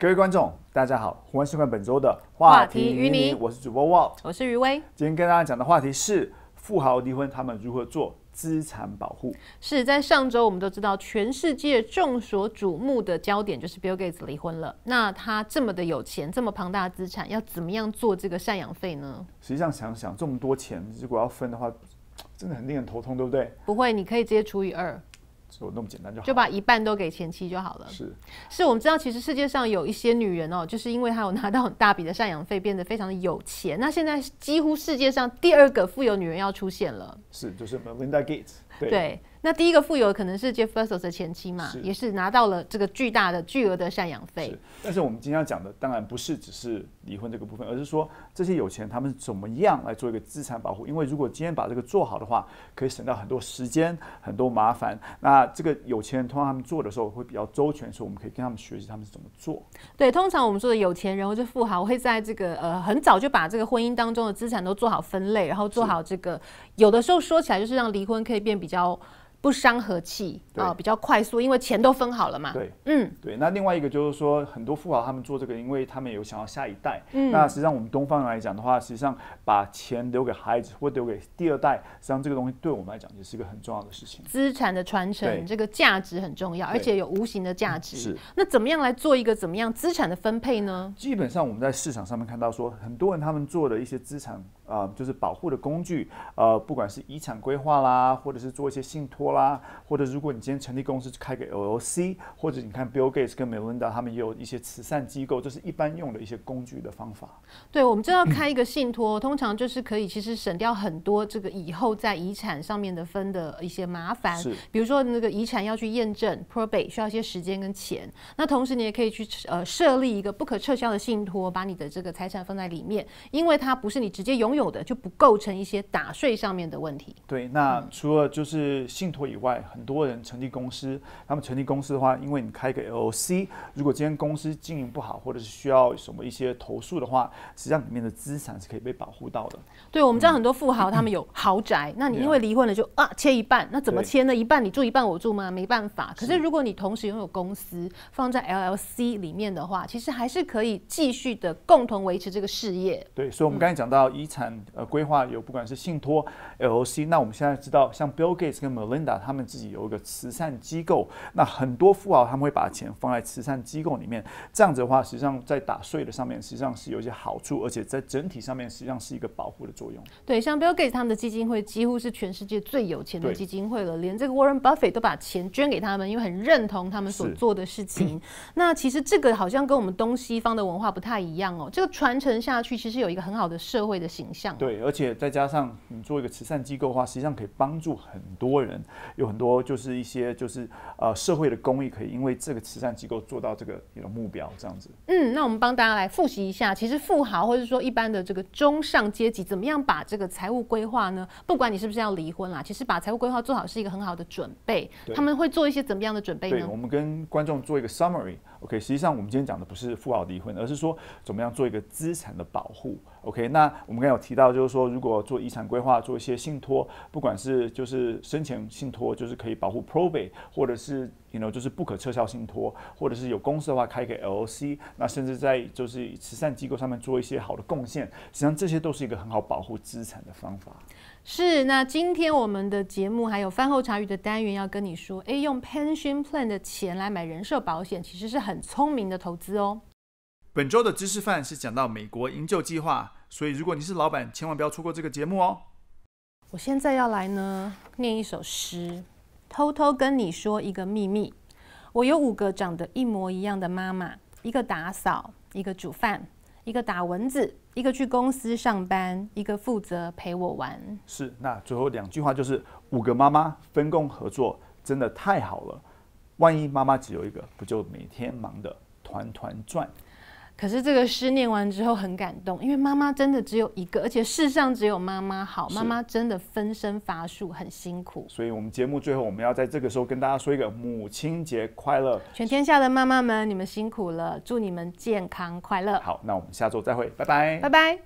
各位观众，大家好！欢迎收看本周的话题于林，我是主播沃，我是余威。今天跟大家讲的话题是富豪离婚，他们如何做资产保护？是在上周，我们都知道全世界众所瞩目的焦点就是 Bill Gates 离婚了。那他这么的有钱，这么庞大的资产，要怎么样做这个赡养费呢？实际上想想，这么多钱，如果要分的话，真的很令人头痛，对不对？不会，你可以直接除以二。就那么简单就好，就把一半都给前妻就好了。是，是我们知道，其实世界上有一些女人哦，就是因为她有拿到很大笔的赡养费，变得非常的有钱。那现在几乎世界上第二个富有女人要出现了。是，就是 Vinda Gates。对。那第一个富有可能是 Jeff Bezos 的前妻嘛，也是拿到了这个巨大的巨额的赡养费。但是我们今天讲的当然不是只是离婚这个部分，而是说这些有钱人他们怎么样来做一个资产保护。因为如果今天把这个做好的话，可以省到很多时间、很多麻烦。那这个有钱人通常他们做的时候会比较周全，所以我们可以跟他们学习他们是怎么做。对，通常我们说的有钱人或者富豪会在这个呃很早就把这个婚姻当中的资产都做好分类，然后做好这个有的时候说起来就是让离婚可以变比较。不伤和气啊，比较快速，因为钱都分好了嘛。对，嗯，对。那另外一个就是说，很多富豪他们做这个，因为他们有想要下一代。嗯，那实际上我们东方人来讲的话，实际上把钱留给孩子或留给第二代，实际上这个东西对我们来讲也是一个很重要的事情。资产的传承，这个价值很重要，而且有无形的价值。是。那怎么样来做一个怎么样资产的分配呢？基本上我们在市场上面看到，说很多人他们做的一些资产。呃，就是保护的工具，呃，不管是遗产规划啦，或者是做一些信托啦，或者如果你今天成立公司开个 LLC，或者你看 Bill Gates 跟 Melinda 他们也有一些慈善机构，这是一般用的一些工具的方法。对，我们知道开一个信托，通常就是可以其实省掉很多这个以后在遗产上面的分的一些麻烦。是。比如说那个遗产要去验证 probate，需要一些时间跟钱。那同时你也可以去呃设立一个不可撤销的信托，把你的这个财产放在里面，因为它不是你直接拥有。有的就不构成一些打税上面的问题。对，那除了就是信托以外，很多人成立公司，他们成立公司的话，因为你开一个 LLC，如果今天公司经营不好，或者是需要什么一些投诉的话，实际上里面的资产是可以被保护到的。对，我们知道很多富豪他们有豪宅，那你因为离婚了就啊切一半，那怎么切呢？一半你住一半我住吗？没办法。可是如果你同时拥有公司放在 LLC 里面的话，其实还是可以继续的共同维持这个事业。对，所以我们刚才讲到遗产。呃，规划有不管是信托、L O C，那我们现在知道，像 Bill Gates 跟 Melinda 他们自己有一个慈善机构，那很多富豪他们会把钱放在慈善机构里面，这样子的话，实际上在打税的上面实际上是有一些好处，而且在整体上面实际上是一个保护的作用。对，像 Bill Gates 他们的基金会几乎是全世界最有钱的基金会了，连这个 Warren Buffett 都把钱捐给他们，因为很认同他们所做的事情。那其实这个好像跟我们东西方的文化不太一样哦，这个传承下去，其实有一个很好的社会的形。对，而且再加上你做一个慈善机构的话，实际上可以帮助很多人，有很多就是一些就是呃社会的公益，可以因为这个慈善机构做到这个你的目标这样子。嗯，那我们帮大家来复习一下，其实富豪或者说一般的这个中上阶级，怎么样把这个财务规划呢？不管你是不是要离婚啦，其实把财务规划做好是一个很好的准备。他们会做一些怎么样的准备呢？我们跟观众做一个 summary。OK，实际上我们今天讲的不是富豪离婚，而是说怎么样做一个资产的保护。OK，那我们刚才有提到，就是说如果做遗产规划，做一些信托，不管是就是生前信托，就是可以保护 probate，或者是 you know 就是不可撤销信托，或者是有公司的话开给 l c 那甚至在就是慈善机构上面做一些好的贡献，实际上这些都是一个很好保护资产的方法。是，那今天我们的节目还有饭后茶余的单元要跟你说，哎，用 pension plan 的钱来买人寿保险，其实是很聪明的投资哦。本周的知识饭是讲到美国营救计划，所以如果你是老板，千万不要错过这个节目哦。我现在要来呢念一首诗，偷偷跟你说一个秘密，我有五个长得一模一样的妈妈，一个打扫，一个煮饭。一个打蚊子，一个去公司上班，一个负责陪我玩。是，那最后两句话就是五个妈妈分工合作，真的太好了。万一妈妈只有一个，不就每天忙得团团转？可是这个诗念完之后很感动，因为妈妈真的只有一个，而且世上只有妈妈好。妈妈真的分身乏术，很辛苦。所以，我们节目最后我们要在这个时候跟大家说一个母亲节快乐，全天下的妈妈们，你们辛苦了，祝你们健康快乐。好，那我们下周再会，拜拜，拜拜。